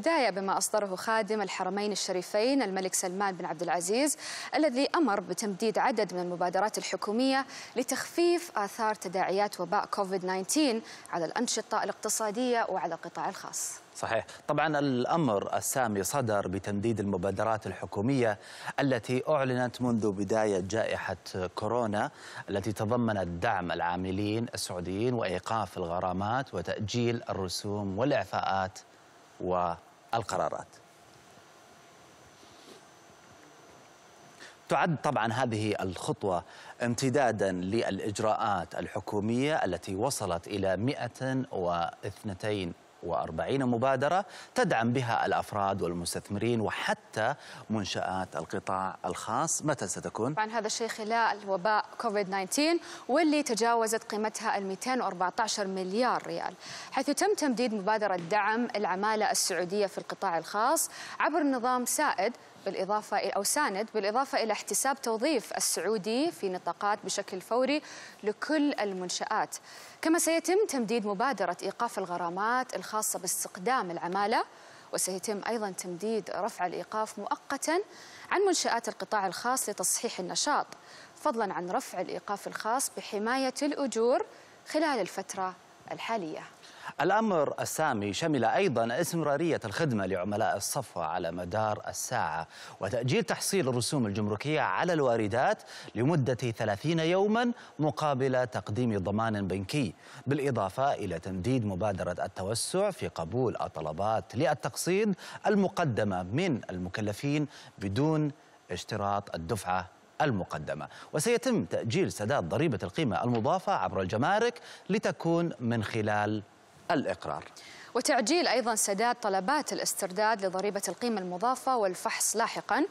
بداية بما أصدره خادم الحرمين الشريفين الملك سلمان بن عبد العزيز الذي أمر بتمديد عدد من المبادرات الحكومية لتخفيف آثار تداعيات وباء كوفيد-19 على الأنشطة الاقتصادية وعلى القطاع الخاص صحيح طبعا الأمر السامي صدر بتمديد المبادرات الحكومية التي أعلنت منذ بداية جائحة كورونا التي تضمنت دعم العاملين السعوديين وإيقاف الغرامات وتأجيل الرسوم والإعفاءات و القرارات تعد طبعا هذه الخطوة امتدادا للإجراءات الحكومية التي وصلت إلى 102 وأربعين مبادرة تدعم بها الأفراد والمستثمرين وحتى منشآت القطاع الخاص متى ستكون؟ طبعا هذا الشيء خلال وباء كوفيد 19 واللي تجاوزت قيمتها ال 214 مليار ريال حيث تم تمديد مبادرة دعم العمالة السعودية في القطاع الخاص عبر نظام سائد بالإضافة أو ساند بالإضافة إلى احتساب توظيف السعودي في نطاقات بشكل فوري لكل المنشآت كما سيتم تمديد مبادرة إيقاف الغرامات الخاصة باستقدام العمالة وسيتم أيضا تمديد رفع الإيقاف مؤقتا عن منشآت القطاع الخاص لتصحيح النشاط فضلا عن رفع الإيقاف الخاص بحماية الأجور خلال الفترة الحالية الأمر السامي شمل أيضا استمرارية الخدمة لعملاء الصفوة على مدار الساعة وتأجيل تحصيل الرسوم الجمركية على الواردات لمدة 30 يوما مقابل تقديم ضمان بنكي بالإضافة إلى تمديد مبادرة التوسع في قبول الطلبات للتقسيط المقدمة من المكلفين بدون اشتراط الدفعة المقدمة وسيتم تأجيل سداد ضريبة القيمة المضافة عبر الجمارك لتكون من خلال الإقرار وتعجيل أيضا سداد طلبات الاسترداد لضريبة القيمة المضافة والفحص لاحقا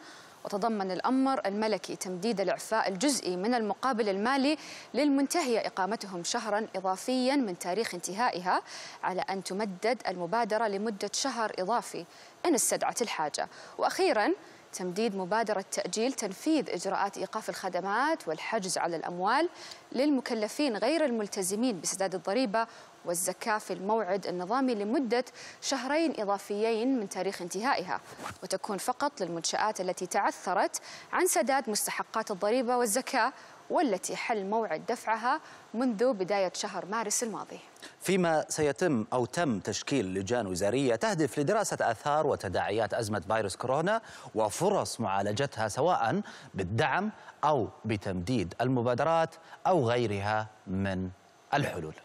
وتضمن الأمر الملكي تمديد الإعفاء الجزئي من المقابل المالي للمنتهية إقامتهم شهرا إضافيا من تاريخ انتهائها على أن تمدد المبادرة لمدة شهر إضافي إن استدعت الحاجة وأخيرا تمديد مبادرة تأجيل تنفيذ إجراءات إيقاف الخدمات والحجز على الأموال للمكلفين غير الملتزمين بسداد الضريبة والزكاة في الموعد النظامي لمدة شهرين إضافيين من تاريخ انتهائها وتكون فقط للمنشآت التي تعثرت عن سداد مستحقات الضريبة والزكاة والتي حل موعد دفعها منذ بداية شهر مارس الماضي فيما سيتم أو تم تشكيل لجان وزارية تهدف لدراسة آثار وتداعيات أزمة فيروس كورونا وفرص معالجتها سواء بالدعم أو بتمديد المبادرات أو غيرها من الحلول